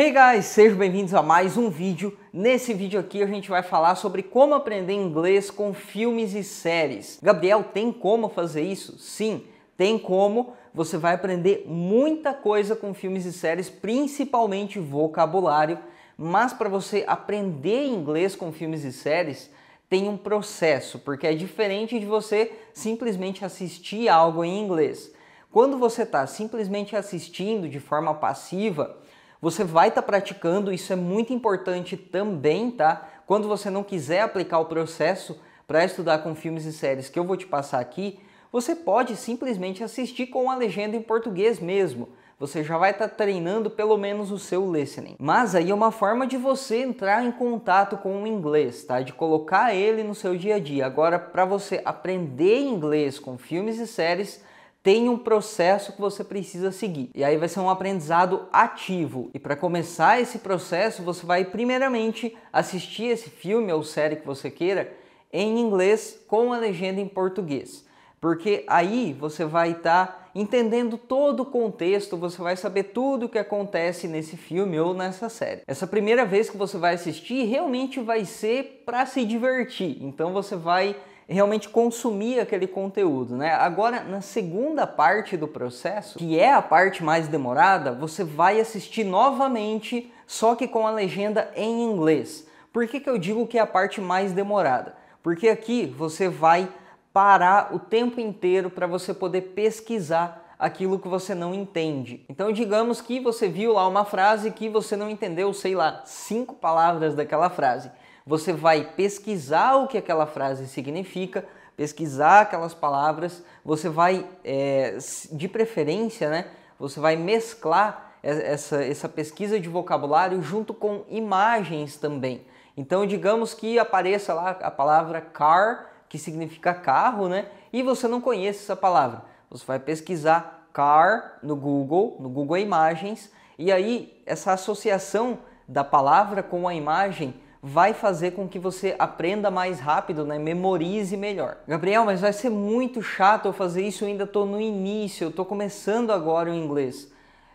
Hey guys, sejam bem-vindos a mais um vídeo. Nesse vídeo aqui a gente vai falar sobre como aprender inglês com filmes e séries. Gabriel, tem como fazer isso? Sim, tem como. Você vai aprender muita coisa com filmes e séries, principalmente vocabulário, mas para você aprender inglês com filmes e séries, tem um processo, porque é diferente de você simplesmente assistir algo em inglês. Quando você está simplesmente assistindo de forma passiva, você vai estar tá praticando, isso é muito importante também, tá? Quando você não quiser aplicar o processo para estudar com filmes e séries que eu vou te passar aqui, você pode simplesmente assistir com a legenda em português mesmo. Você já vai estar tá treinando pelo menos o seu listening. Mas aí é uma forma de você entrar em contato com o inglês, tá? De colocar ele no seu dia a dia. Agora, para você aprender inglês com filmes e séries, tem um processo que você precisa seguir. E aí vai ser um aprendizado ativo. E para começar esse processo, você vai primeiramente assistir esse filme ou série que você queira em inglês com a legenda em português. Porque aí você vai estar tá entendendo todo o contexto, você vai saber tudo o que acontece nesse filme ou nessa série. Essa primeira vez que você vai assistir realmente vai ser para se divertir. Então você vai realmente consumir aquele conteúdo, né? Agora, na segunda parte do processo, que é a parte mais demorada, você vai assistir novamente, só que com a legenda em inglês. Por que, que eu digo que é a parte mais demorada? Porque aqui você vai parar o tempo inteiro para você poder pesquisar aquilo que você não entende. Então, digamos que você viu lá uma frase que você não entendeu, sei lá, cinco palavras daquela frase você vai pesquisar o que aquela frase significa, pesquisar aquelas palavras, você vai, é, de preferência, né, você vai mesclar essa, essa pesquisa de vocabulário junto com imagens também. Então, digamos que apareça lá a palavra car, que significa carro, né? E você não conhece essa palavra. Você vai pesquisar car no Google, no Google Imagens, e aí essa associação da palavra com a imagem vai fazer com que você aprenda mais rápido, né? memorize melhor. Gabriel, mas vai ser muito chato eu fazer isso, eu ainda estou no início, eu estou começando agora o inglês.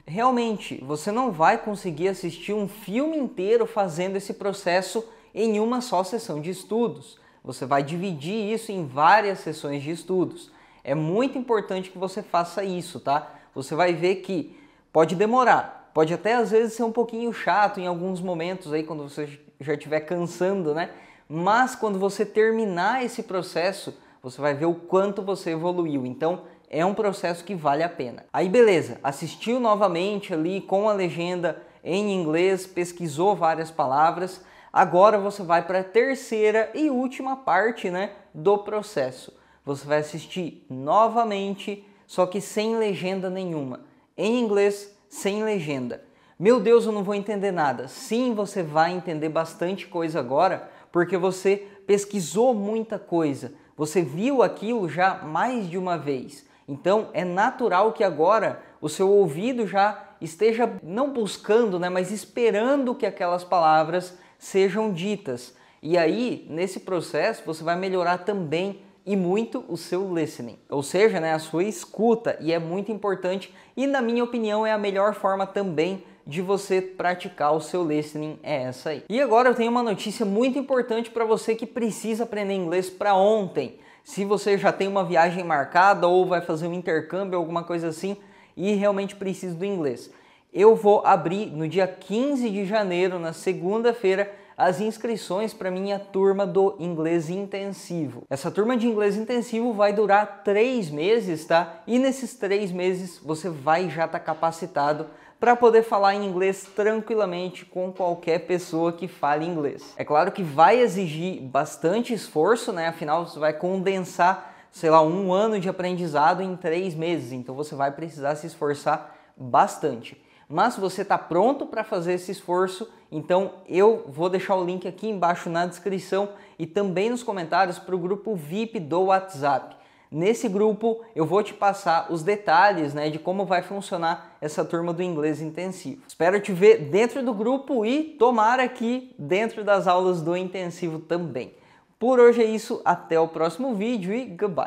Realmente, você não vai conseguir assistir um filme inteiro fazendo esse processo em uma só sessão de estudos. Você vai dividir isso em várias sessões de estudos. É muito importante que você faça isso, tá? Você vai ver que pode demorar, pode até às vezes ser um pouquinho chato em alguns momentos aí quando você já estiver cansando, né? Mas quando você terminar esse processo, você vai ver o quanto você evoluiu. Então, é um processo que vale a pena. Aí beleza, assistiu novamente ali com a legenda em inglês, pesquisou várias palavras. Agora você vai para a terceira e última parte, né, do processo. Você vai assistir novamente, só que sem legenda nenhuma. Em inglês, sem legenda. Meu Deus, eu não vou entender nada. Sim, você vai entender bastante coisa agora, porque você pesquisou muita coisa. Você viu aquilo já mais de uma vez. Então, é natural que agora o seu ouvido já esteja não buscando, né, mas esperando que aquelas palavras sejam ditas. E aí, nesse processo, você vai melhorar também e muito o seu listening, ou seja, né, a sua escuta, e é muito importante e na minha opinião é a melhor forma também de você praticar o seu listening é essa aí. E agora eu tenho uma notícia muito importante para você que precisa aprender inglês para ontem. Se você já tem uma viagem marcada ou vai fazer um intercâmbio, alguma coisa assim, e realmente precisa do inglês. Eu vou abrir no dia 15 de janeiro, na segunda-feira, as inscrições para minha turma do inglês intensivo. Essa turma de inglês intensivo vai durar três meses, tá? E nesses três meses você vai já estar tá capacitado para poder falar em inglês tranquilamente com qualquer pessoa que fale inglês. É claro que vai exigir bastante esforço, né? Afinal, você vai condensar, sei lá, um ano de aprendizado em três meses, então você vai precisar se esforçar bastante. Mas se você está pronto para fazer esse esforço, então eu vou deixar o link aqui embaixo na descrição e também nos comentários para o grupo VIP do WhatsApp. Nesse grupo eu vou te passar os detalhes né, de como vai funcionar essa turma do inglês intensivo. Espero te ver dentro do grupo e tomar aqui dentro das aulas do intensivo também. Por hoje é isso, até o próximo vídeo e goodbye!